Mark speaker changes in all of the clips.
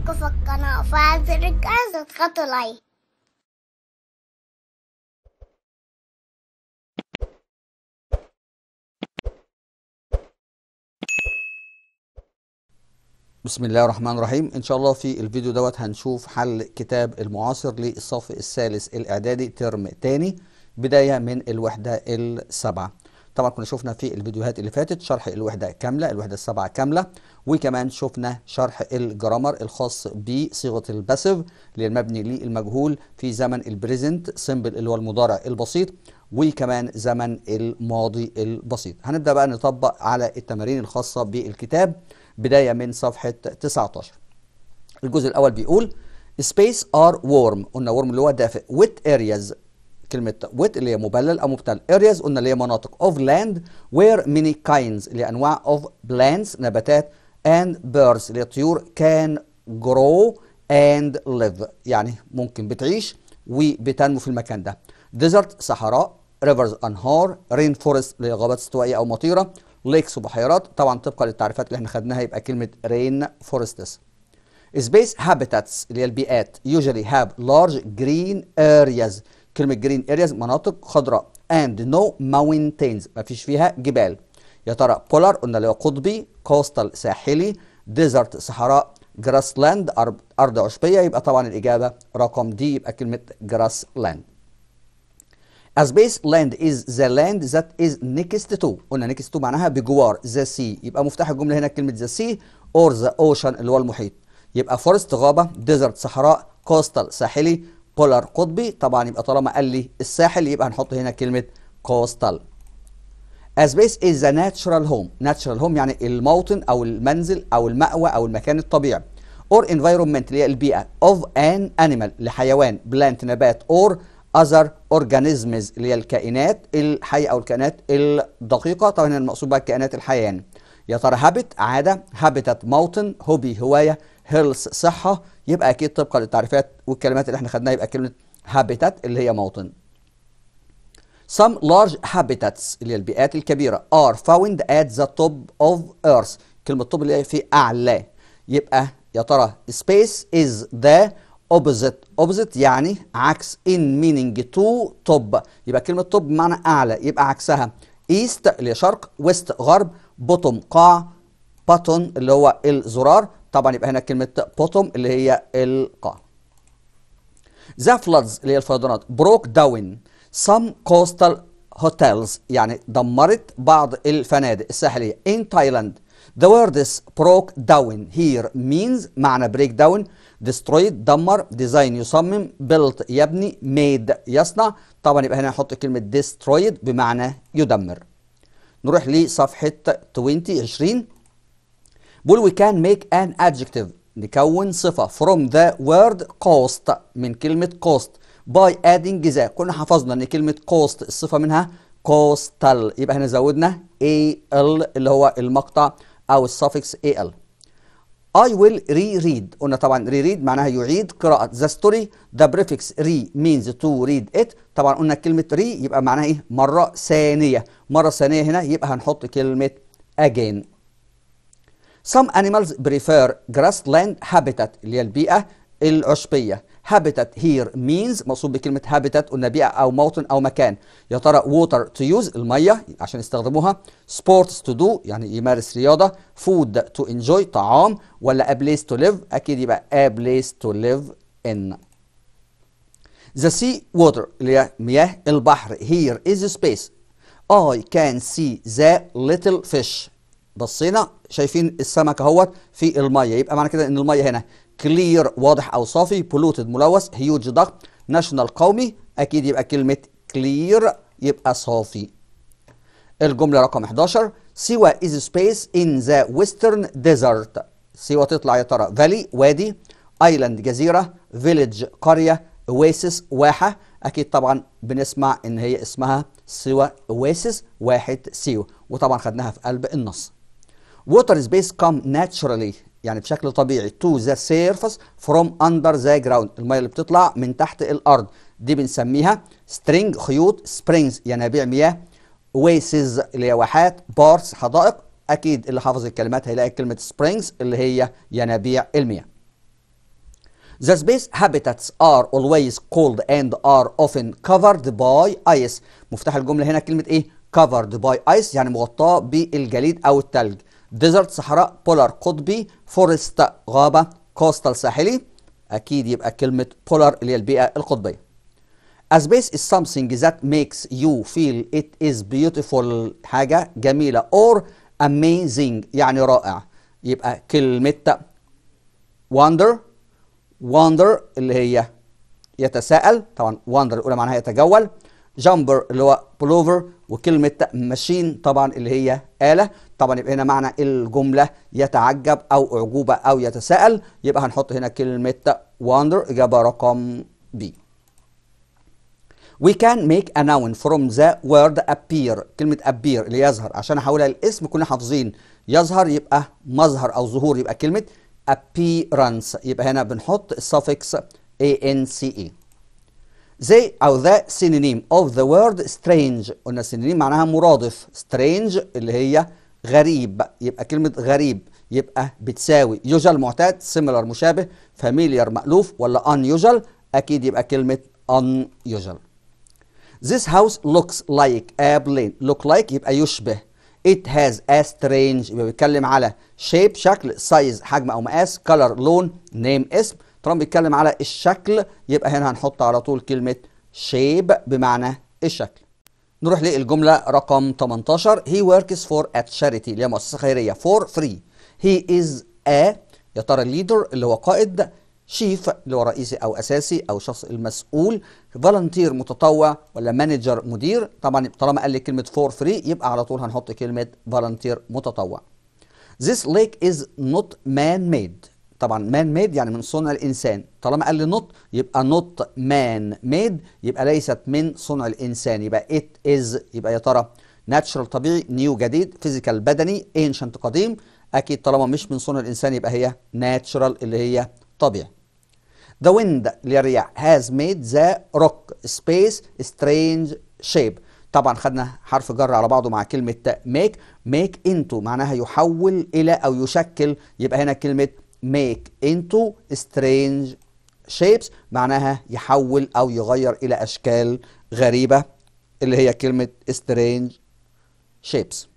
Speaker 1: اشتركوا في القناة وفعل زر الجرس لايك بسم الله الرحمن الرحيم ان شاء الله في الفيديو دوت هنشوف حل كتاب المعاصر للصف الثالث الاعدادي ترم تاني بداية من الوحدة السابعة طبعا كنا شفنا في الفيديوهات اللي فاتت شرح الوحده كامله الوحده السبعه كامله وكمان شفنا شرح الجرامر الخاص بصيغه الباسيف للمبني للمجهول في زمن البريزنت سيمبل اللي هو المضارع البسيط وكمان زمن الماضي البسيط هنبدا بقى نطبق على التمارين الخاصه بالكتاب بدايه من صفحه 19 الجزء الاول بيقول space are warm قلنا warm اللي هو دافئ ويت areas كلمه ويت اللي هي مبلل او مبتل areas قلنا اللي هي مناطق of land where many kinds اللي انواع of plants نباتات and birds اللي طيور can grow and live يعني ممكن بتعيش وبتنمو في المكان ده desert صحراء rivers انهار rain forest اللي هي غابات استوائيه او مطيره ليكس وبحيرات طبعا طبقا للتعريفات اللي احنا خدناها يبقى كلمه رين فورستس سبيس هابيتاتس اللي هي البيئات usually have large green areas كلمه جرين ارياز مناطق خضراء اند نو ماونتينز مفيش فيها جبال يا ترى بولار قلنا اللي هو قطبي كوستال ساحلي ديزرت صحراء جراس لاند ارض عشبيه يبقى طبعا الاجابه رقم دي يبقى كلمه جراس لاند A space land is the land that is next to قلنا next to معناها بجوار the sea يبقى مفتاح الجملة هنا كلمة the sea or the ocean اللي هو المحيط يبقى forest غابة desert صحراء coastal ساحلي بولار قطبي طبعا يبقى طالما قال لي الساحل يبقى هنحط هنا كلمه كوستال A space is a natural home natural home يعني الموطن او المنزل او المأوى او المكان الطبيعي or environment اللي هي البيئه of an animal لحيوان plant نبات or other organisms اللي هي الكائنات الحية او الكائنات الدقيقه طبعا المقصود بها الكائنات الحيه يعني يا ترى هابت عاده هابتت موطن هوبي هوايه هيلث صحه يبقى اكيد طبقا للتعريفات والكلمات اللي احنا خدناها يبقى كلمه هابيتات اللي هي موطن Some large habitats اللي هي البيئات الكبيرة are found at the top of earth كلمة top اللي هي في أعلى يبقى يا ترى space is the opposite opposite يعني عكس in meaning to top يبقى كلمة top بمعنى أعلى يبقى عكسها east اللي هي شرق west غرب bottom قاع button اللي هو الزرار طبعا يبقى هنا كلمه بوتوم اللي هي القاع ذا فلودز اللي هي الفيضانات بروك داون سم كوستال هوتيلز يعني دمرت بعض الفنادق الساحليه ان تايلاند The ووردز بروك broke down here means معنى بريك داون destroyed دمر design يصمم built يبني made يصنع طبعا يبقى هنا نحط كلمة destroyed بمعنى يدمر نروح لصفحة 20 20 بيقول وي كان ميك ان ادجكتيف نكون صفة فروم ذا وورد كوست من كلمة كوست باي ادينج ذا كنا حفظنا ان كلمة كوست الصفة منها كوستال يبقى هنا زودنا اي ال اللي هو المقطع او السفكس ال I will reread قلنا طبعا reread معناها يعيد قراءة the story the prefix re means to read it طبعا قلنا كلمة re يبقى معناها ايه مرة ثانية مرة ثانية هنا يبقى هنحط كلمة again Some animals prefer grassland habitat اللي هي البيئة العشبية habitat here means مقصود بكلمة habitat قلنا بيئة أو موطن أو مكان يا ترى water to use المية عشان يستخدموها sports to do يعني يمارس رياضة food to enjoy طعام ولا a place to live أكيد يبقى a place to live in The sea water اللي هي مياه البحر here is space I can see the little fish بصينا شايفين السمك اهوت في الميه يبقى معنى كده ان الميه هنا كلير واضح او صافي بولوتد ملوث هيوج ضغط ناشونال قومي اكيد يبقى كلمه كلير يبقى صافي الجمله رقم 11 سيوا از سبيس ان ذا ويسترن ديزرت سيوا تطلع يا ترى فالي وادي ايلاند جزيره فيليج قريه اويسس واحه اكيد طبعا بنسمع ان هي اسمها سيوا اويسس واحد سيوا وطبعا خدناها في قلب النص water space come naturally يعني بشكل طبيعي to the surface from under the ground المية اللي بتطلع من تحت الأرض دي بنسميها string خيوط springs ينابيع يعني مياه oases اللي هي واحات بارس حدائق أكيد اللي حافظ الكلمات هيلاقي كلمة springs اللي هي ينابيع يعني المياه The space habitats are always cold and are often covered by ice مفتاح الجملة هنا كلمة إيه؟ covered by ice يعني مغطاة بالجليد أو التلج ديزرت صحراء بولار قطبي فورست غابة كوستال ساحلي أكيد يبقى كلمة بولار اللي هي البيئة القطبية A space is something that makes you feel it is beautiful حاجة جميلة or amazing يعني رائع يبقى كلمة wonder wonder اللي هي يتساءل طبعا wonder الأولى معناها يتجول جامبر اللي هو بلوفر وكلمة ماشين طبعا اللي هي آلة طبعا يبقى هنا معنى الجملة يتعجب أو أعجوبة أو يتساءل يبقى هنحط هنا كلمة wonder إجابة رقم B We can make a noun from the word appear كلمة appear اللي يظهر عشان أحولها الاسم كنا حافظين يظهر يبقى مظهر أو ظهور يبقى كلمة appearance يبقى هنا بنحط السفكس a n c e زي او ذا سينينيم اوف ذا وورد سترينج قلنا سينينيم معناها مرادف سترينج اللي هي غريب يبقى كلمه غريب يبقى بتساوي يوجل معتاد سيميلر مشابه فاميليار مالوف ولا ان يوجل اكيد يبقى كلمه ان يوجل This house looks like a plane. Look like يبقى يشبه. It has a strange يبقى بيتكلم على shape شكل size حجم او مقاس color لون name اسم ترامب بيتكلم على الشكل يبقى هنا هنحط على طول كلمة شيب بمعنى الشكل نروح للجملة رقم 18 he works for a charity اللي هي مؤسسة خيرية for free he is a يا ترى الليدر اللي هو قائد شيف اللي هو رئيسي او اساسي او شخص المسؤول فالنتير متطوع ولا مانجر مدير طبعا طالما قال لي كلمه فور فري يبقى على طول هنحط كلمه فالنتير متطوع This lake is not man made طبعا مان ميد يعني من صنع الانسان طالما قال لي نوت يبقى نوت مان ميد يبقى ليست من صنع الانسان يبقى ات از يبقى يا ترى ناتشرال طبيعي نيو جديد فيزيكال بدني انشنت قديم اكيد طالما مش من صنع الانسان يبقى هي ناتشرال اللي هي طبيعي The wind للرياح has made the rock space strange shape طبعا خدنا حرف جر على بعضه مع كلمة make make into معناها يحول إلى أو يشكل يبقى هنا كلمة ميك انتو سترينج شيبس معناها يحول او يغير الى اشكال غريبه اللي هي كلمه سترينج شيبس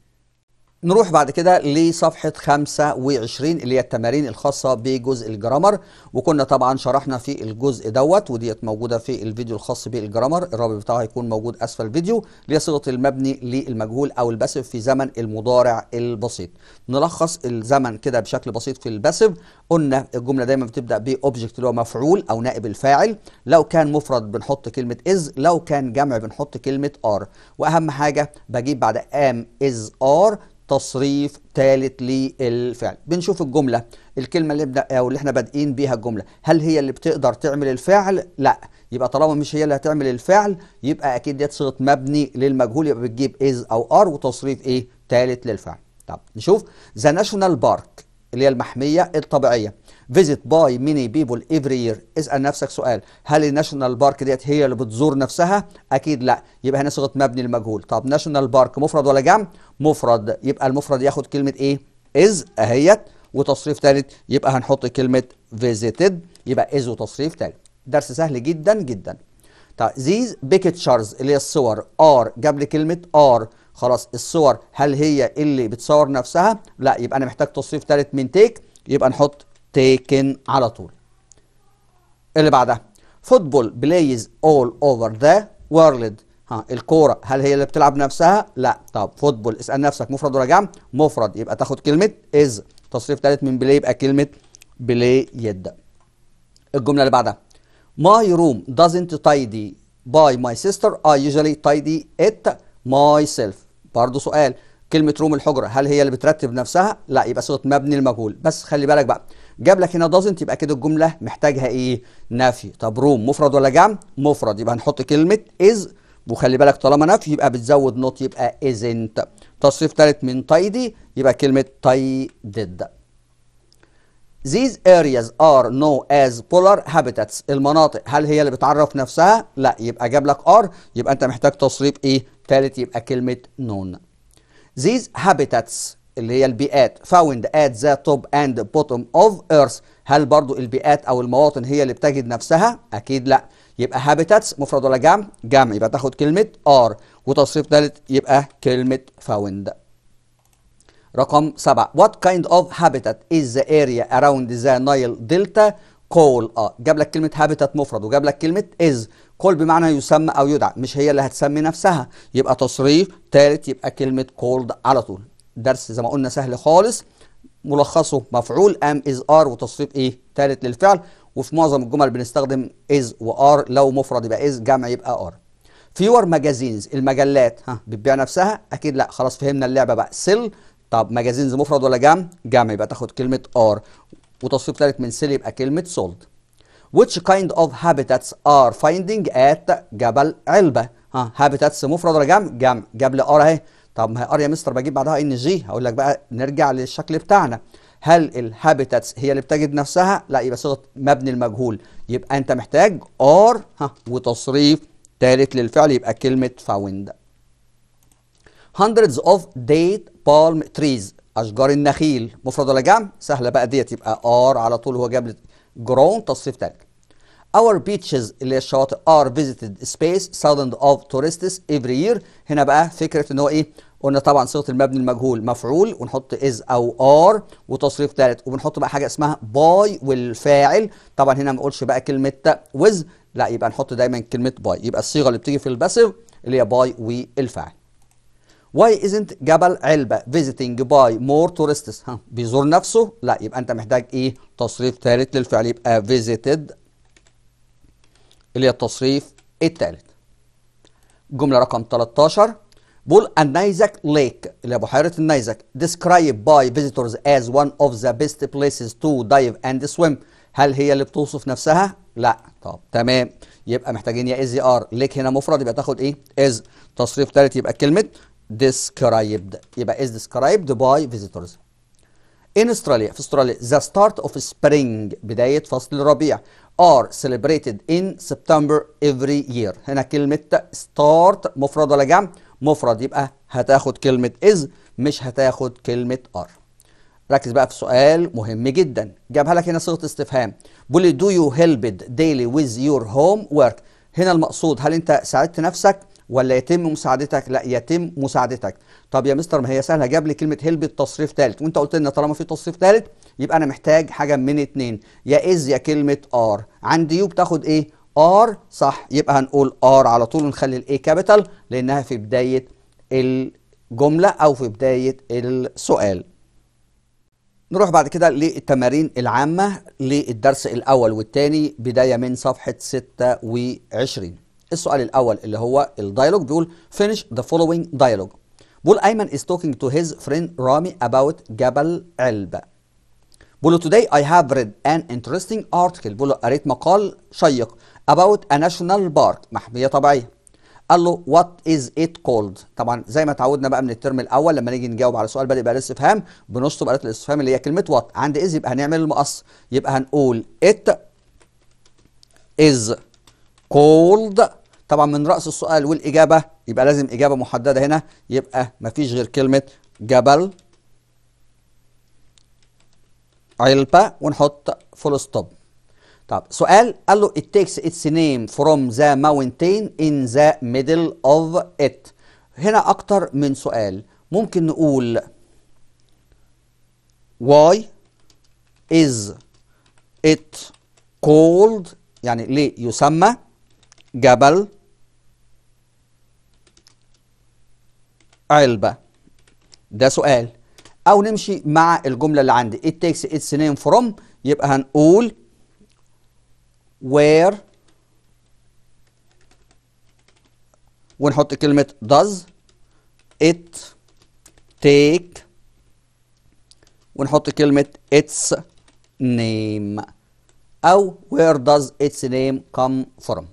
Speaker 1: نروح بعد كده لصفحة 25 اللي هي التمارين الخاصة بجزء الجرامر وكنا طبعا شرحنا في الجزء دوت وديت موجودة في الفيديو الخاص بالجرامر الرابط بتاعه هيكون موجود أسفل الفيديو اللي هي صيغة المبني للمجهول أو الباسف في زمن المضارع البسيط نلخص الزمن كده بشكل بسيط في الباسف قلنا الجملة دايما بتبدأ بأوبجكت اللي هو مفعول أو نائب الفاعل لو كان مفرد بنحط كلمة إز لو كان جمع بنحط كلمة آر وأهم حاجة بجيب بعد آم إز آر تصريف ثالث للفعل بنشوف الجمله الكلمه اللي بدا او اللي احنا بادئين بيها الجمله هل هي اللي بتقدر تعمل الفعل لا يبقى طالما مش هي اللي هتعمل الفعل يبقى اكيد ديت صيغه مبني للمجهول يبقى بتجيب از او ار وتصريف ايه ثالث للفعل طب نشوف ذا ناشونال بارك اللي هي المحمية الطبيعية فيزيت باي ميني بيبول افري يير اسال نفسك سؤال هل الناشونال بارك ديت هي اللي بتزور نفسها اكيد لا يبقى هنا صيغه مبني المجهول طب ناشونال بارك مفرد ولا جمع مفرد يبقى المفرد ياخد كلمه ايه از اهيت وتصريف ثالث يبقى هنحط كلمه فيزيتد يبقى از وتصريف ثالث درس سهل جدا جدا طب ذيز بيكتشرز اللي هي الصور ار جاب لي كلمه ار خلاص الصور هل هي اللي بتصور نفسها لا يبقى انا محتاج تصريف ثالث من تيك يبقى نحط تيكن على طول اللي بعدها فوتبول بلايز اول اوفر ذا وورلد ها الكوره هل هي اللي بتلعب نفسها لا طب فوتبول اسال نفسك مفرد ولا جمع مفرد يبقى تاخد كلمه از تصريف ثالث من بلاي يبقى كلمه بلاي يد الجمله اللي بعدها روم دازنت doesn't tidy by my sister I usually tidy it myself برضه سؤال كلمة روم الحجرة هل هي اللي بترتب نفسها؟ لا يبقى صيغة مبني المجهول بس خلي بالك بقى جاب لك هنا دازنت يبقى كده الجملة محتاجها ايه؟ نفي طب روم مفرد ولا جمع؟ مفرد يبقى هنحط كلمة از وخلي بالك طالما نفي يبقى بتزود نوت يبقى ازنت تصريف ثالث من تايدي يبقى كلمة تايدد These areas are known as polar habitats المناطق هل هي اللي بتعرف نفسها؟ لا يبقى جاب لك ار يبقى انت محتاج تصريف ايه؟ تالت يبقى كلمة نون These habitats اللي هي البيئات found at the top and bottom of earth هل برضو البيئات أو المواطن هي اللي بتجد نفسها؟ أكيد لأ يبقى habitats مفرد ولا جمع؟ جمع يبقى تاخد كلمة are وتصريف تالت يبقى كلمة found رقم سبعة What kind of habitat is the area around the Nile Delta call؟ آه. جاب لك كلمة habitat مفرد وجاب لك كلمة is كول بمعنى يسمى او يدعى مش هي اللي هتسمي نفسها يبقى تصريف ثالث يبقى كلمه كولد على طول درس زي ما قلنا سهل خالص ملخصه مفعول ام از ار وتصريف ايه ثالث للفعل وفي معظم الجمل بنستخدم از وار لو مفرد يبقى از جمع يبقى ار فيور ماجازينز المجلات ها بتبيع نفسها اكيد لا خلاص فهمنا اللعبه بقى سيل طب ماجازينز مفرد ولا جمع جمع يبقى تاخد كلمه ار وتصريف ثالث من سيل يبقى كلمه سولد which kind of habitats are finding at جبل علبة ها habitats مفرد ولا جمع جمع جبل ار اهي طب ما هي ار يا مستر بجيب بعدها ان جي هقول لك بقى نرجع للشكل بتاعنا هل الهابيتاتس هي اللي بتجد نفسها لا يبقى صيغه مبني المجهول يبقى انت محتاج ار ها وتصريف ثالث للفعل يبقى كلمه فاوند hundreds of date palm trees اشجار النخيل مفرد ولا جمع سهله بقى ديت يبقى ار على طول هو جاب جرون تصريف ثالث Our beaches اللي هي الشواطئ are visited space thousands of tourists every year هنا بقى فكرة ان هو ايه قلنا طبعا صيغه المبني المجهول مفعول ونحط از او ار وتصريف ثالث وبنحط بقى حاجه اسمها باي والفاعل طبعا هنا ما اقولش بقى كلمه with لا يبقى نحط دايما كلمه باي يبقى الصيغه اللي بتيجي في الباسيف اللي هي باي والفاعل واي isn't جبل علبه visiting by more tourists ها بيزور نفسه لا يبقى انت محتاج ايه تصريف ثالث للفعل يبقى visited اللي هي التصريف الثالث جملة رقم 13 بول النيزك ليك اللي هي بحيرة النيزك described by visitors as one of the best places to dive and swim هل هي اللي بتوصف نفسها؟ لا طب تمام يبقى محتاجين يا از ار ليك هنا مفرد يبقى تاخد ايه؟ از تصريف ثالث يبقى كلمة described يبقى از described by visitors in Australia في استراليا the start of spring بداية فصل الربيع are celebrated in September every year هنا كلمة start مفرد ولا جمع مفرد يبقى هتاخد كلمة is مش هتاخد كلمة are ركز بقى في سؤال مهم جدا جابها لك هنا صيغة استفهام بولي do you help it daily with your home work هنا المقصود هل انت ساعدت نفسك ولا يتم مساعدتك لا يتم مساعدتك طب يا مستر ما هي سهله جاب لي كلمه هيلب تصريف ثالث وانت قلت لنا طالما في تصريف ثالث يبقى انا محتاج حاجه من اتنين يا از يا كلمه ار عند يو بتاخد ايه ار صح يبقى هنقول ار على طول ونخلي الاي كابيتال لانها في بدايه الجمله او في بدايه السؤال نروح بعد كده للتمارين العامة للدرس الأول والتاني بداية من صفحة 26 السؤال الأول اللي هو الديالوج بيقول finish the following dialogue بول أيمن is talking to his friend رامي about جبل علبة بولو today I have read an interesting article بولو قريت مقال شيق about a national park محمية طبيعية قال له what is it called طبعا زي ما اتعودنا بقى من الترم الاول لما نيجي نجاوب على سؤال بادئ بقى الاستفهام بنشطب آلة الاستفهام اللي هي كلمة what عند is يبقى هنعمل المقص يبقى هنقول it is called طبعا من رأس السؤال والإجابة يبقى لازم إجابة محددة هنا يبقى مفيش غير كلمة جبل علبة ونحط فول ستوب طب سؤال قال له it takes its name from the mountain in the middle of it هنا أكتر من سؤال ممكن نقول why is it called يعني ليه يسمى جبل علبة ده سؤال او نمشي مع الجمله اللي عندي it takes its name from يبقى هنقول where ونحط كلمه does it take ونحط كلمه its name او where does its name come from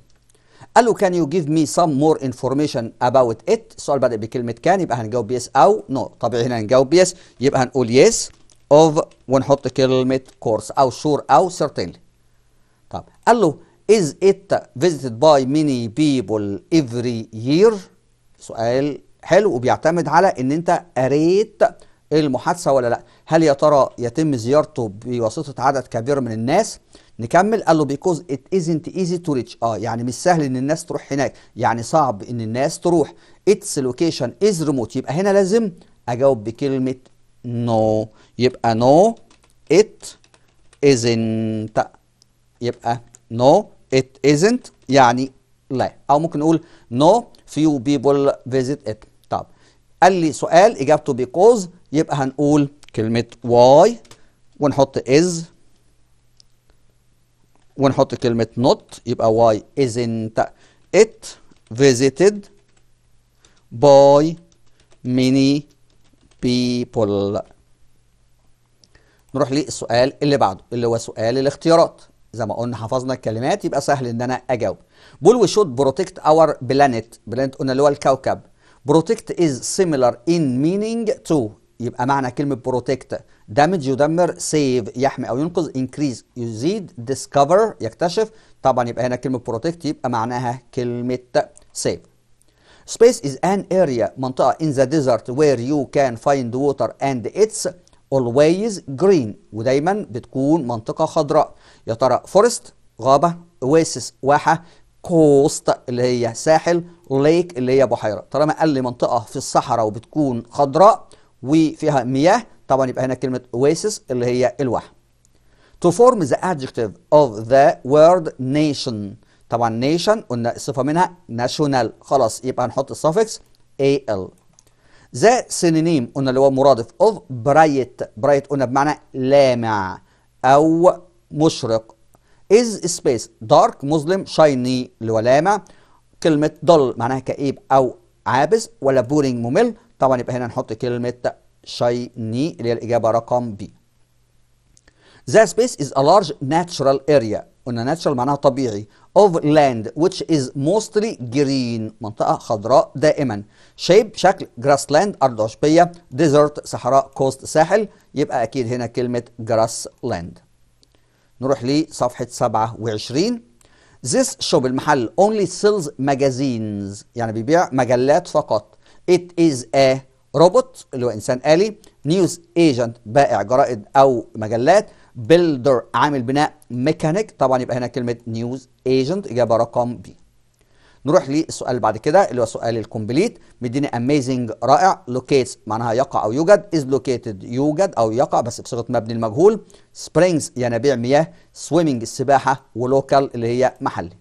Speaker 1: قال له كان يو جيف مي سم مور انفورميشن اباوت ات السؤال بدأ بكلمة كان يبقى هنجاوب يس او نو no. طبيعي هنا هنجاوب يس يبقى هنقول يس اوف ونحط كلمة كورس او شور او certainly طب قال له is it visited by many people every year سؤال حلو وبيعتمد على ان انت قريت المحادثة ولا لا هل يا ترى يتم زيارته بواسطة عدد كبير من الناس نكمل قال له بيكوز ات isn't ايزي تو ريتش اه يعني مش سهل ان الناس تروح هناك يعني صعب ان الناس تروح اتس لوكيشن از ريموت يبقى هنا لازم اجاوب بكلمه نو no. يبقى نو ات isn't يبقى نو ات isn't يعني لا او ممكن نقول نو فيو بيبل فيزيت ات طب قال لي سؤال اجابته بيكوز يبقى هنقول كلمه واي ونحط از ونحط كلمة not يبقى why isn't it visited by many people نروح للسؤال اللي بعده اللي هو سؤال الاختيارات زي ما قلنا حفظنا الكلمات يبقى سهل ان انا اجاوب بول وي شود بروتكت اور بلانيت بلانيت قلنا اللي هو الكوكب بروتكت از سيميلر ان مينينج تو يبقى معنى كلمة بروتكت دامج يدمر سيف يحمي أو ينقذ انكريز يزيد ديسكفر يكتشف طبعا يبقى هنا كلمة بروتكت يبقى معناها كلمة سيف Space is an area منطقة in the desert where you can find water and it's always green ودايما بتكون منطقة خضراء يا ترى فورست غابة اواسس واحة كوست اللي هي ساحل ليك اللي هي بحيرة طالما قال لي منطقة في الصحراء وبتكون خضراء وفيها مياه طبعا يبقى هنا كلمة oasis اللي هي الواح to form the adjective of the word nation طبعا nation قلنا الصفة منها national خلاص يبقى هنحط suffix al the synonym قلنا اللي هو مرادف اوف برايت برايت قلنا بمعنى لامع او مشرق is space dark مظلم shiny اللي هو لامع كلمه dull معناها كئيب او عابس ولا بورينج ممل طبعا يبقى هنا نحط كلمة شايني اللي هي الإجابة رقم بي The space is a large natural area قلنا natural معناها طبيعي of land which is mostly green منطقة خضراء دائما shape شكل grassland أرض عشبية desert صحراء coast ساحل يبقى أكيد هنا كلمة grassland نروح لصفحة 27 This shop المحل only sells magazines يعني بيبيع مجلات فقط it is a robot اللي هو إنسان آلي نيوز ايجنت بائع جرائد أو مجلات بيلدر عامل بناء ميكانيك طبعا يبقى هنا كلمة نيوز ايجنت إجابة رقم بي نروح للسؤال اللي بعد كده اللي هو سؤال الكومبليت مديني اميزنج رائع لوكيتس معناها يقع او يوجد از لوكيتد يوجد او يقع بس بصيغه مبني المجهول سبرينجز ينابيع مياه سويمنج السباحه ولوكال اللي هي محلي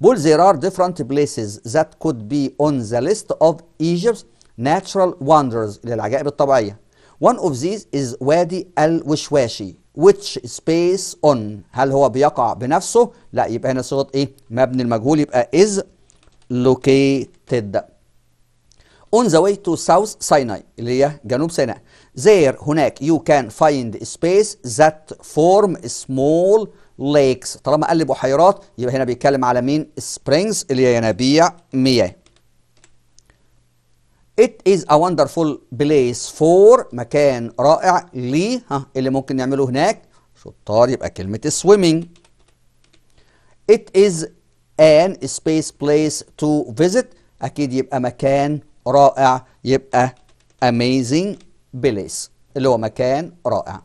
Speaker 1: But there are different places that could be on the list of Egypt's natural wonders الطبيعية. One of these is وادي الوشواشي which based on هل هو بيقع بنفسه؟ لا يبقى هنا صوت ايه؟ مبني المجهول يبقى is located on the way to South Sinai اللي هي جنوب سيناء. There هناك you can find space that form small lakes طالما قال لي بحيرات يبقى هنا بيتكلم على مين springs اللي هي ينابيع مياه It is a wonderful place for مكان رائع ليه ها اللي ممكن نعمله هناك شطار يبقى كلمة swimming It is an space place to visit أكيد يبقى مكان رائع يبقى amazing place اللي هو مكان رائع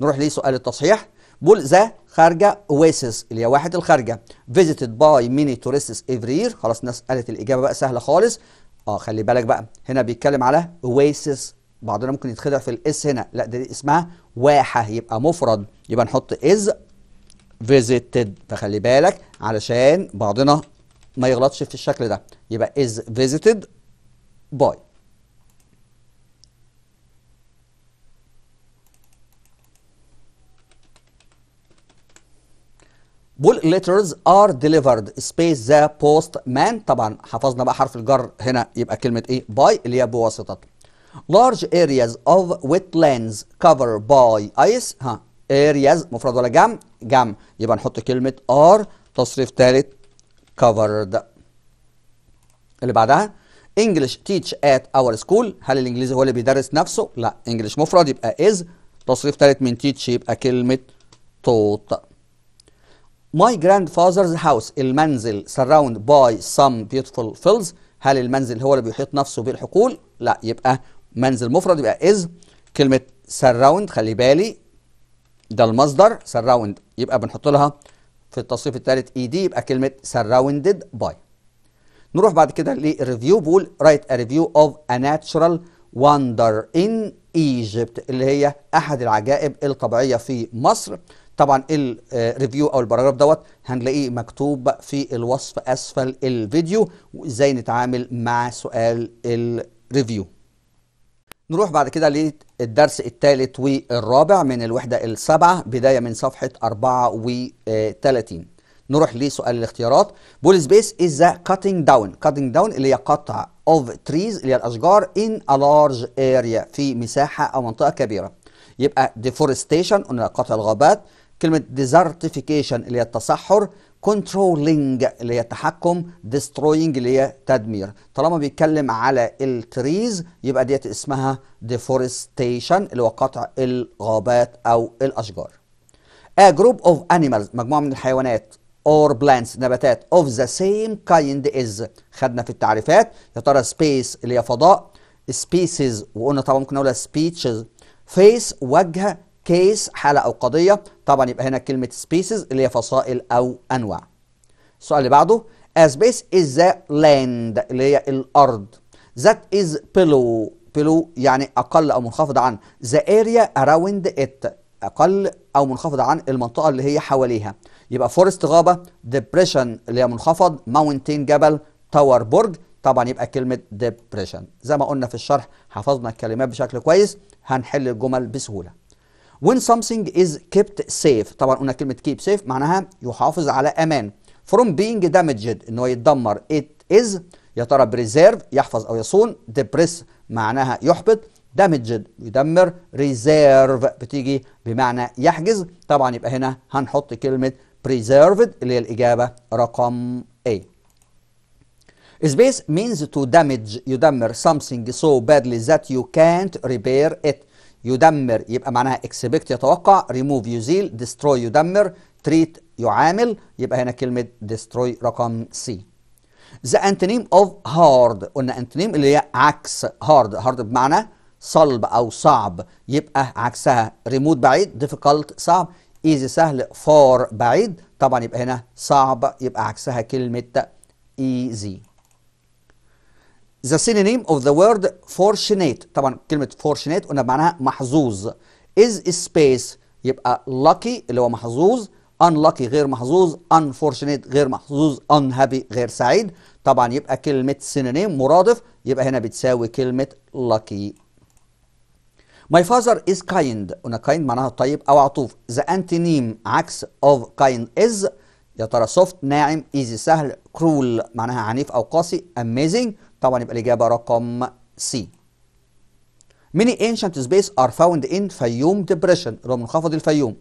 Speaker 1: نروح لسؤال التصحيح بول ذا خارجه اويسس اللي هي واحد الخارجه فيزيتد باي ميني تورستس افري يير خلاص الناس قالت الاجابه بقى سهله خالص اه خلي بالك بقى هنا بيتكلم على اويسس بعضنا ممكن يتخدع في الاس هنا لا دي اسمها واحه يبقى مفرد يبقى نحط از فيزيتد فخلي بالك علشان بعضنا ما يغلطش في الشكل ده يبقى از فيزيتد باي بول letters ار ديليفرد سبيس ذا بوست مان طبعا حفظنا بقى حرف الجر هنا يبقى كلمه ايه باي اللي هي بواسطته large areas of wetlands covered by ice ها areas مفرد ولا جمع جمع يبقى نحط كلمه ار تصريف ثالث covered اللي بعدها English teach at our school هل الانجليزي هو اللي بيدرس نفسه لا English مفرد يبقى is تصريف ثالث من teach يبقى كلمه taught My grandfather's house المنزل surrounded by some beautiful fields هل المنزل هو اللي بيحيط نفسه بالحقول؟ لا يبقى منزل مفرد يبقى is كلمة surround خلي بالي ده المصدر surround يبقى بنحط لها في التصريف الثالث ed يبقى كلمة surrounded by نروح بعد كده للريفيو بقول write a review of a natural wonder in Egypt اللي هي أحد العجائب الطبيعية في مصر طبعا الريفيو آه، او الباراجراف دوت هنلاقيه مكتوب في الوصف اسفل الفيديو وازاي نتعامل مع سؤال الريفيو نروح بعد كده للدرس الثالث والرابع من الوحدة السابعة بداية من صفحة 34 نروح لسؤال الاختيارات بول سبيس از ذا كاتنج داون كاتنج داون اللي هي قطع اوف تريز اللي هي الأشجار ان ا لارج اريا في مساحة أو منطقة كبيرة يبقى ديفورستيشن قلنا قطع الغابات كلمة desertification اللي هي التصحر controlling اللي هي التحكم destroying اللي هي تدمير طالما بيتكلم على التريز يبقى ديت اسمها deforestation اللي هو قطع الغابات أو الأشجار A group of animals مجموعة من الحيوانات or plants نباتات of the same kind is خدنا في التعريفات يا ترى space اللي هي فضاء species وقلنا طبعا ممكن نقولها speeches face وجه كيس حالة أو قضية طبعا يبقى هنا كلمة سبيسيز اللي هي فصائل أو أنواع السؤال اللي بعده A space is the land اللي هي الأرض That is below below يعني أقل أو منخفض عن The area around it أقل أو منخفض عن المنطقة اللي هي حواليها يبقى فورست غابة depression اللي هي منخفض mountain جبل tower برج طبعا يبقى كلمة depression زي ما قلنا في الشرح حفظنا الكلمات بشكل كويس هنحل الجمل بسهولة when something is kept safe طبعا قلنا كلمة keep safe معناها يحافظ على أمان from being damaged إن هو يتدمر it is يا ترى preserve يحفظ أو يصون depress معناها يحبط damaged يدمر reserve بتيجي بمعنى يحجز طبعا يبقى هنا هنحط كلمة preserved اللي هي الإجابة رقم A Space means to damage يدمر something so badly that you can't repair it يدمر يبقى معناها اكسبكت يتوقع ريموف يزيل ديستروي يدمر تريت يعامل يبقى هنا كلمة ديستروي رقم سي ذا انتونيم اوف هارد قلنا انتونيم اللي هي عكس هارد هارد بمعنى صلب او صعب يبقى عكسها ريموت بعيد difficult صعب ايزي سهل فار بعيد طبعا يبقى هنا صعب يبقى عكسها كلمة ايزي ذا synonym of the word fortunate طبعا كلمة fortunate قلنا معناها محظوظ is space يبقى lucky اللي هو محظوظ unlucky غير محظوظ unfortunate غير محظوظ unhappy غير سعيد طبعا يبقى كلمة synonym مرادف يبقى هنا بتساوي كلمة lucky My father is kind قلنا kind معناها طيب أو عطوف the antonym عكس of kind is يا ترى soft ناعم easy سهل cruel معناها عنيف أو قاسي amazing طبعا يبقى الإجابة رقم سي Many ancient space are found in Fayum depression اللي هو منخفض الفيوم.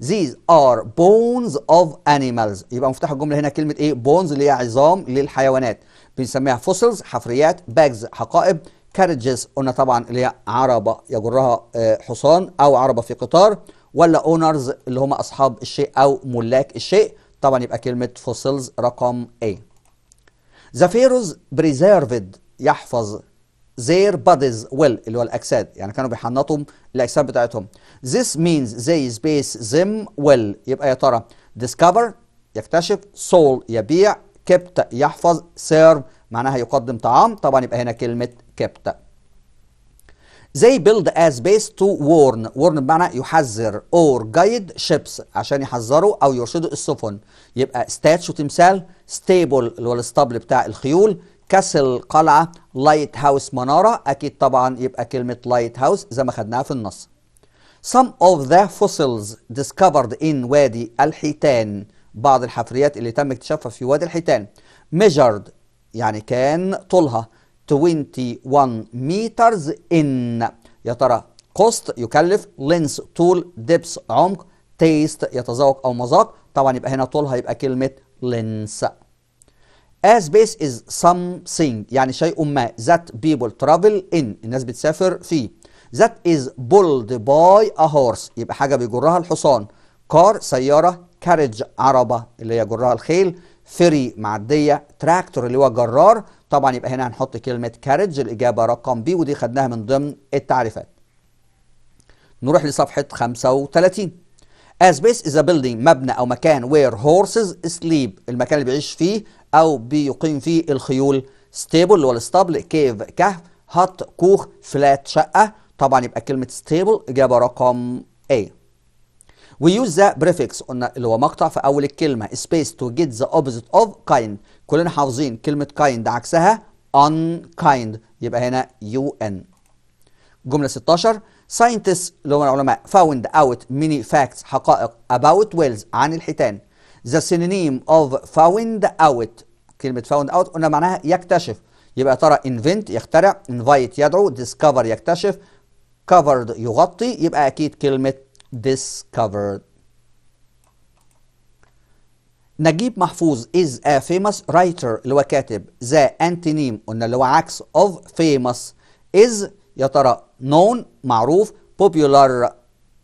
Speaker 1: These are bones of animals. يبقى مفتاح الجملة هنا كلمة ايه؟ bones اللي هي عظام للحيوانات. بنسميها fossils حفريات باجز حقائب carriages قلنا طبعا اللي هي عربة يجرها آه، حصان أو عربة في قطار ولا اونرز اللي هم أصحاب الشيء أو ملاك الشيء. طبعا يبقى كلمة fossils رقم A. The pharaohs preserved يحفظ their bodies well اللي هو الأجساد يعني كانوا بيحنطوا الأجساد بتاعتهم this means they space them well يبقى يا ترى discover يكتشف soul يبيع kept يحفظ serve معناها يقدم طعام طبعا يبقى هنا كلمة kept they build a space to warn warn بمعنى يحذر or guide ships عشان يحذروا أو يرشدوا السفن يبقى statue تمثال ستيبل اللي هو الاسطبل بتاع الخيول كاسل قلعه لايت هاوس مناره اكيد طبعا يبقى كلمه لايت هاوس زي ما خدناها في النص Some of the fossils discovered in وادي الحيتان بعض الحفريات اللي تم اكتشافها في وادي الحيتان measured يعني كان طولها 21 meters in يا ترى cost يكلف length طول depth عمق taste يتذوق او مذاق طبعا يبقى هنا طولها يبقى كلمه لينس As base is something يعني شيء ما that people travel in الناس بتسافر فيه that is pulled by a horse يبقى حاجة بيجرها الحصان car سيارة carriage عربة اللي هي جرها الخيل ferry معدية tractor اللي هو جرار طبعا يبقى هنا هنحط كلمة carriage الإجابة رقم بي ودي خدناها من ضمن التعريفات نروح لصفحة 35 A space is a building مبنى أو مكان where horses sleep المكان اللي بيعيش فيه أو بيقيم فيه الخيول ستيبل ستابل كيف كهف هات كوخ فلات شقة طبعا يبقى كلمة ستيبل إجابة رقم A ويوز ذا بريفكس قلنا اللي هو مقطع في أول الكلمة سبيس تو جيت ذا اوبزيت اوف كايند كلنا حافظين كلمة كايند عكسها كايند يبقى هنا يو ان جملة 16 ساينتست اللي هم العلماء فاوند اوت ميني فاكتس حقائق اباوت ويلز عن الحيتان ذا سينونيم اوف فاوند اوت كلمه فاوند اوت قلنا معناها يكتشف يبقى ترى انفنت يخترع انفايت يدعو ديسكفر يكتشف كفرد يغطي يبقى اكيد كلمه discovered نجيب محفوظ is a famous writer اللي هو كاتب ذا انتينيم قلنا اللي هو عكس of famous is يا ترى known معروف popular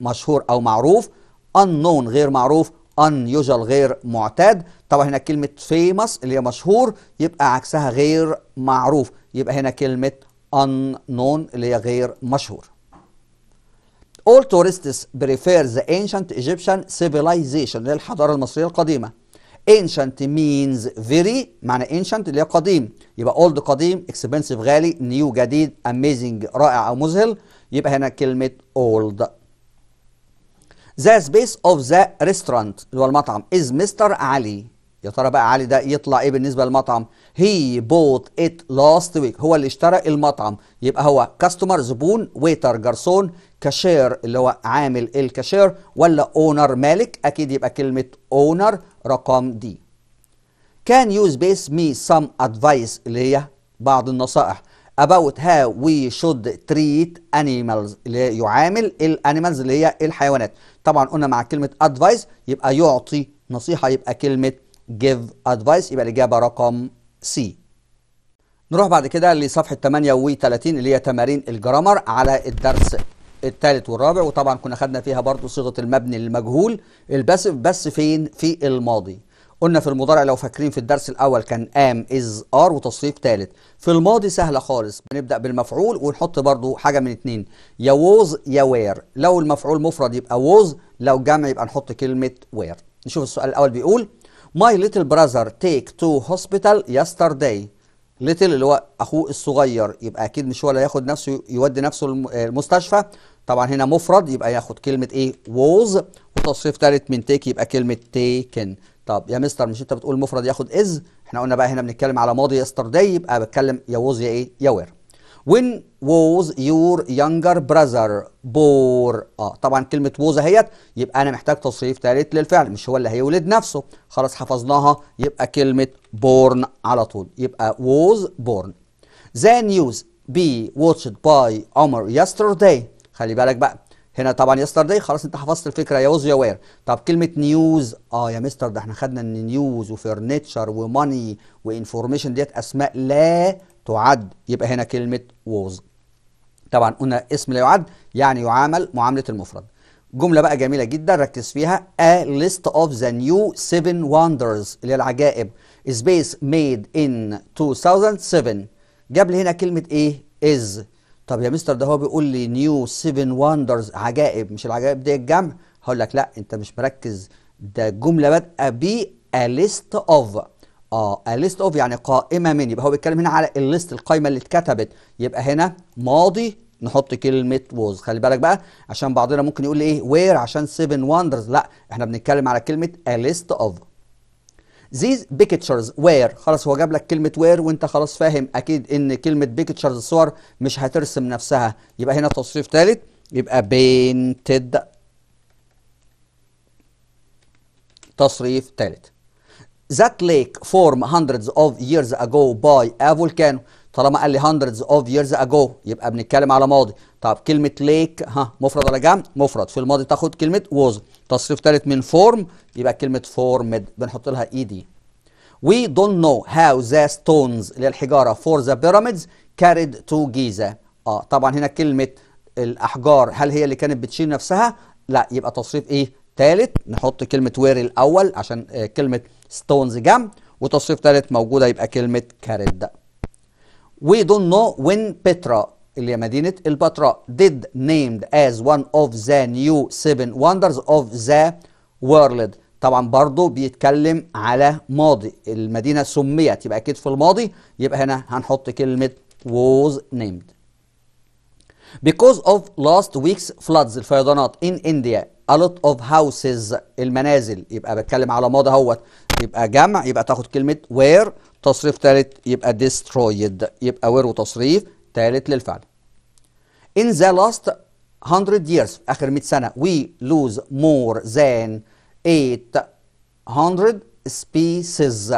Speaker 1: مشهور او معروف unknown غير معروف unusual غير معتاد طبعا هنا كلمة famous اللي هي مشهور يبقى عكسها غير معروف يبقى هنا كلمة unknown اللي هي غير مشهور All tourists prefer the ancient Egyptian civilization اللي هي الحضارة المصرية القديمة ancient means very معنى ancient اللي هي قديم يبقى old قديم expensive غالي new جديد amazing رائع أو مذهل يبقى هنا كلمة old ذا سبيس اوف ذا ريستورانت اللي هو المطعم از مستر علي يا ترى بقى علي ده يطلع ايه بالنسبه للمطعم هي بوت ات لاست ويك هو اللي اشترى المطعم يبقى هو كاستمر زبون ويتر جرسون كاشير اللي هو عامل الكاشير ولا اونر مالك اكيد يبقى كلمه اونر رقم دي كان يو سبيس مي سم ادفايس اللي هي بعض النصائح about how we should treat animals اللي يعامل الانيمالز اللي هي الحيوانات طبعا قلنا مع كلمة advice يبقى يعطي نصيحة يبقى كلمة give advice يبقى الإجابة رقم C نروح بعد كده لصفحة 38 اللي هي تمارين الجرامر على الدرس الثالث والرابع وطبعا كنا خدنا فيها برضو صيغة المبني للمجهول الباسف بس فين في الماضي قلنا في المضارع لو فاكرين في الدرس الاول كان ام از ار وتصريف ثالث في الماضي سهله خالص بنبدا بالمفعول ونحط برضو حاجه من اتنين يا ووز يا وير لو المفعول مفرد يبقى ووز لو جمع يبقى نحط كلمه وير نشوف السؤال الاول بيقول ماي ليتل براذر تيك تو هوسبيتال يسترداي ليتل اللي هو اخوه الصغير يبقى اكيد مش هو اللي هياخد نفسه يودي نفسه المستشفى طبعا هنا مفرد يبقى ياخد كلمه ايه ووز وتصريف ثالث من تيك يبقى كلمه تيكن طب يا مستر مش انت بتقول مفرد ياخد از احنا قلنا بقى هنا بنتكلم على ماضي يسترداي يبقى بتكلم يا ووز يا ايه يا وير وين ووز يور يانجر براذر بور اه طبعا كلمه ووز اهيت يبقى انا محتاج تصريف ثالث للفعل مش هو اللي هيولد نفسه خلاص حفظناها يبقى كلمه بورن على طول يبقى ووز بورن ذا نيوز بي ووتشد باي عمر يسترداي خلي بالك بقى هنا طبعا يستر داي خلاص انت حفظت الفكره يا وز يا وير طب كلمه نيوز اه يا مستر ده احنا خدنا ان نيوز وفرنتشر وماني وانفورميشن ديت اسماء لا تعد يبقى هنا كلمه ووز طبعا قلنا اسم لا يعد يعني يعامل معامله المفرد جمله بقى جميله جدا ركز فيها a list of the new seven wonders اللي هي العجائب space made in 2007 جاب لي هنا كلمه ايه از طب يا مستر ده هو بيقول لي نيو 7 وندرز عجائب مش العجائب دي الجمع هقول لك لا انت مش مركز ده الجمله بادئه ب a list of اه a list of يعني قائمه من يبقى هو بيتكلم هنا على الليست القائمه اللي اتكتبت يبقى هنا ماضي نحط كلمه was خلي بالك بقى عشان بعضنا ممكن يقول لي ايه وير عشان 7 وندرز لا احنا بنتكلم على كلمه a list of these pictures where خلاص هو جاب لك كلمة where وانت خلاص فاهم أكيد إن كلمة pictures الصور مش هترسم نفسها يبقى هنا تصريف ثالث يبقى painted تصريف ثالث That lake formed hundreds of years ago by a volcano طالما قال لي hundreds of years ago يبقى بنتكلم على ماضي طب كلمه ليك ها مفرد ولا جمع مفرد في الماضي تاخد كلمه was تصريف ثالث من فورم يبقى كلمه formed بنحط لها اي دي we don't know how the stones اللي هي الحجاره for the pyramids carried to Giza اه طبعا هنا كلمه الاحجار هل هي اللي كانت بتشيل نفسها لا يبقى تصريف ايه ثالث نحط كلمه وير الاول عشان آه، كلمه ستونز جنب وتصريف ثالث موجوده يبقى كلمه كاريد we don't know when Petra اللي هي مدينة البتراء did named as one of the new seven wonders of the world طبعا برضو بيتكلم على ماضي المدينة سميت يبقى أكيد في الماضي يبقى هنا هنحط كلمة was named because of last week's floods الفيضانات in India a lot of houses المنازل يبقى بتكلم على ماضي اهوت يبقى جمع يبقى تاخد كلمه وير تصريف ثالث يبقى destroyed يبقى وير وتصريف ثالث للفعل in the last 100 years في اخر 100 سنه we lose more than 800 species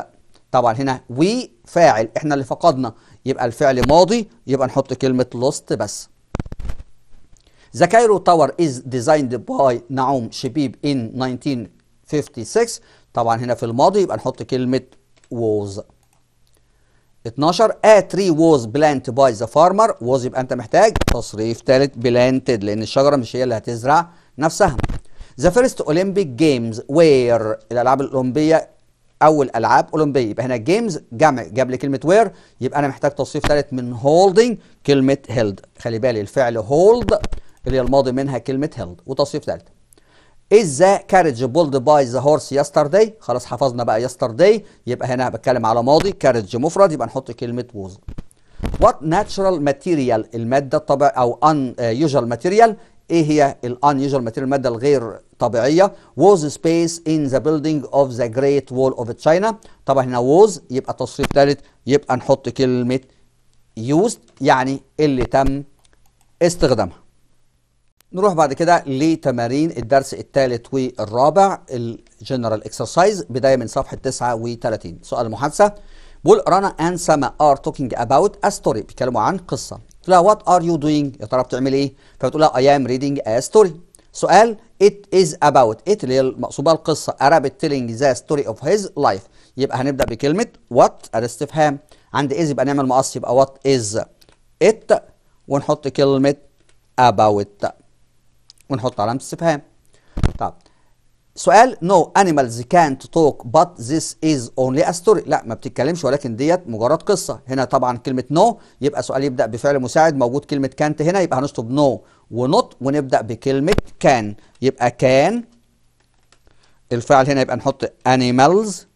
Speaker 1: طبعا هنا we فاعل احنا اللي فقدنا يبقى الفعل ماضي يبقى نحط كلمه lost بس The Cairo Tower is designed by Naum Shibib in 1956 طبعا هنا في الماضي يبقى نحط كلمة was 12 a tree was planted by the farmer was يبقى انت محتاج تصريف ثالث planted لان الشجرة مش هي اللي هتزرع نفسها The first Olympic Games were الألعاب الأولمبية أول ألعاب أولمبية يبقى هنا جيمز جمع جاب لي كلمة وير يبقى أنا محتاج تصريف ثالث من هولدنج كلمة هيلد خلي بالي الفعل هولد اللي هي الماضي منها كلمه هيلد وتصريف ثالث is the carriage pulled by the horse yesterday خلاص حفظنا بقى yesterday يبقى هنا بتكلم على ماضي carriage مفرد يبقى نحط كلمه was what natural material الماده الطبيعيه او unusual material ايه هي unusual material الماده الغير طبيعيه was space in the building of the great wall of China طبعا هنا was يبقى تصريف ثالث يبقى نحط كلمه used يعني اللي تم استخدامها نروح بعد كده لتمارين الدرس الثالث والرابع الجنرال اكسرسايز بدايه من صفحه 39 سؤال المحادثه بول رانا اند سما ار توكينج اباوت ا ستوري بيتكلموا عن قصه تقول لها وات ار يو دوينج يا ترى بتعمل ايه فبتقول لها اي ام ريدينج ا ستوري سؤال ات از اباوت ات اللي هي المقصوبه القصه اراب تيلينج ذا ستوري اوف هيز لايف يبقى هنبدا بكلمه وات الاستفهام عند از يبقى نعمل مقص يبقى وات از ات ونحط كلمه اباوت ونحط علامه استفهام طب سؤال نو انيمالز كانت توك بات ذس از اونلي ستوري لا ما بتتكلمش ولكن ديت مجرد قصه هنا طبعا كلمه نو no يبقى سؤال يبدا بفعل مساعد موجود كلمه كانت هنا يبقى هنشطب نو no ونوت ونبدا بكلمه كان يبقى كان الفعل هنا يبقى نحط انيمالز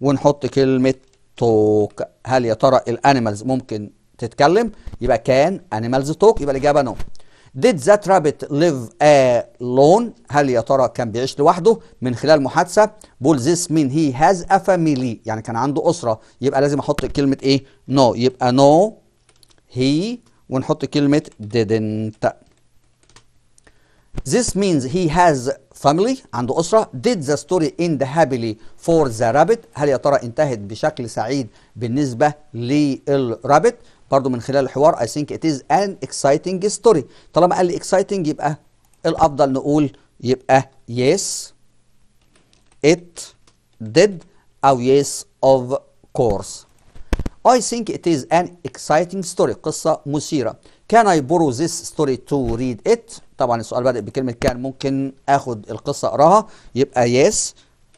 Speaker 1: ونحط كلمه توك هل يا ترى الانيمالز ممكن تتكلم يبقى كان انيمالز توك يبقى الاجابه نو no. Did that rabbit live alone? هل يا ترى كان بيعيش لوحده من خلال محادثة؟ بول this mean he has a family يعني كان عنده أسرة يبقى لازم أحط كلمة إيه؟ No يبقى no he ونحط كلمة didn't. This means he has family عنده أسرة did the story end happily for the rabbit هل يا ترى انتهت بشكل سعيد بالنسبة للرابت برضو من خلال الحوار I think it is an exciting story طالما قال لي exciting يبقى الأفضل نقول يبقى yes it did أو yes of course I think it is an exciting story قصة مثيرة Can I borrow this story to read it طبعا السؤال بدأ بكلمة كان ممكن أخد القصة أقراها يبقى yes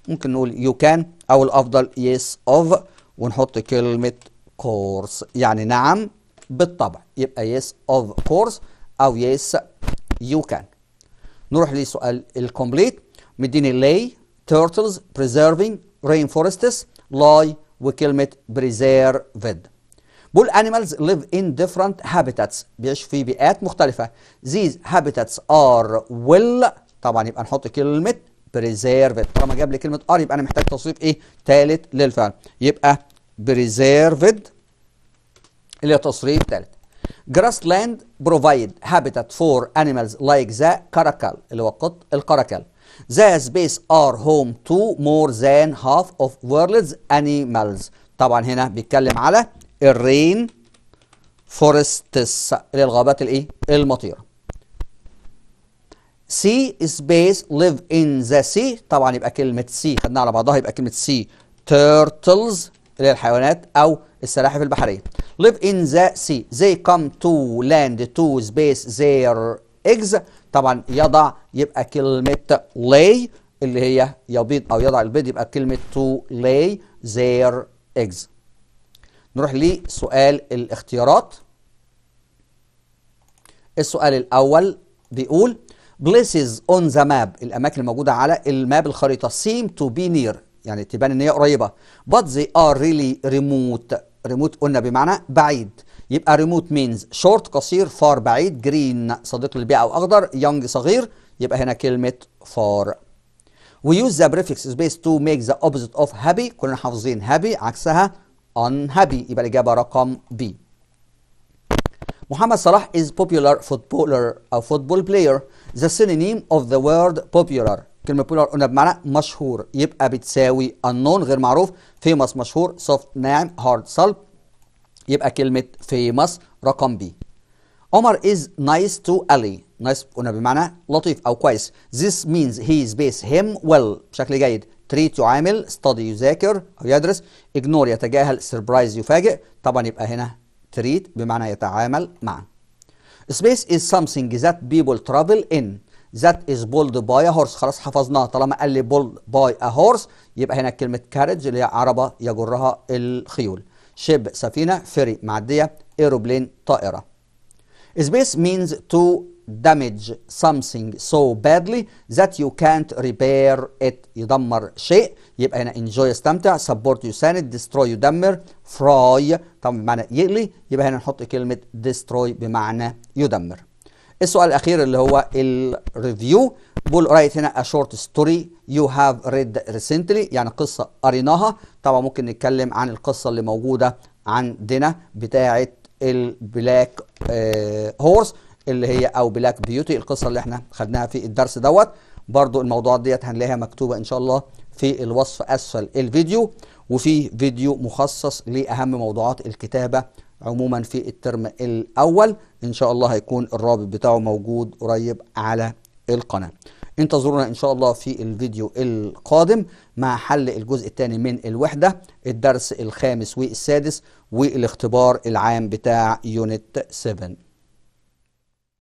Speaker 1: ممكن نقول you can أو الأفضل yes of ونحط كلمة كورس يعني نعم بالطبع يبقى يس اوف كورس او يس يو كان نروح لسؤال الكومبليت مديني لي تيرتلز بريزيرفينج رين فورستس لاي وكلمه بريزيرفد بول انيمالز ليف ان ديفرنت هابيتاتس بيعيش في بيئات مختلفه ذيز هابيتاتس ار ويل طبعا يبقى نحط كلمه بريزيرفد طالما جاب لي كلمه ار يبقى انا محتاج توصيف ايه ثالث للفعل يبقى بريزيرفد اللي هي تصريف ثالث جراس لاند بروفايد هابيتات فور انيمالز لايك ذا كاراكال اللي هو قط الكاراكال ذا سبيس ار هوم تو مور ذان هاف اوف وورلدز انيمالز طبعا هنا بيتكلم على الرين فورستس اللي هي الغابات الايه المطيره سي سبيس ليف ان ذا سي طبعا يبقى كلمه سي خدناها على بعضها يبقى كلمه سي تيرتلز اللي هي الحيوانات أو السلاحف البحرية live in the sea they come to land to space their eggs طبعا يضع يبقى كلمة lay اللي هي يبيض أو يضع البيض يبقى كلمة to lay their eggs نروح لسؤال الاختيارات السؤال الأول بيقول places on the map الأماكن الموجودة على الماب الخريطة seem to be near يعني تبان ان هي قريبه but they are really remote remote قلنا بمعنى بعيد يبقى remote means short قصير far بعيد green صديق للبيئه او اخضر young صغير يبقى هنا كلمه far we use the prefix space to make the opposite of happy كلنا حافظين happy عكسها unhappy يبقى الاجابه رقم B محمد صلاح is popular footballer a football player the synonym of the word popular كلمه بولار قلنا بمعنى مشهور يبقى بتساوي النون غير معروف فيمس مشهور سوفت ناعم هارد صلب يبقى كلمه فيمس رقم بي عمر از نايس تو الي نايس قلنا بمعنى لطيف او كويس ذيس مينز هي سبيس هيم ويل بشكل جيد تريت يعامل ستادي يذاكر او يدرس اجنور يتجاهل سربرايز يفاجئ طبعا يبقى هنا تريت بمعنى يتعامل مع سبيس از سمثينج ذات بيبول ترافل ان that is pulled by a horse خلاص حفظناها طالما قال لي pulled by a horse يبقى هنا كلمة carriage اللي هي عربة يجرها الخيول شيب سفينة ferry معدية aeroplane طائرة space means to damage something so badly that you can't repair it يدمر شيء يبقى هنا enjoy استمتع support يساند destroy يدمر fry طبعا بمعنى يقلي يبقى هنا نحط كلمة destroy بمعنى يدمر السؤال الاخير اللي هو الريفيو بول رايت هنا ا شورت ستوري يو هاف ريد ريسنتلي يعني قصه قريناها طبعا ممكن نتكلم عن القصه اللي موجوده عندنا بتاعه البلاك آه، هورس اللي هي او بلاك بيوتي القصه اللي احنا خدناها في الدرس دوت برضو الموضوعات ديت هنلاقيها مكتوبه ان شاء الله في الوصف اسفل الفيديو وفي فيديو مخصص لاهم موضوعات الكتابه عموما في الترم الأول إن شاء الله هيكون الرابط بتاعه موجود قريب على القناة انتظرونا إن شاء الله في الفيديو القادم مع حل الجزء الثاني من الوحدة الدرس الخامس والسادس والاختبار العام بتاع يونت 7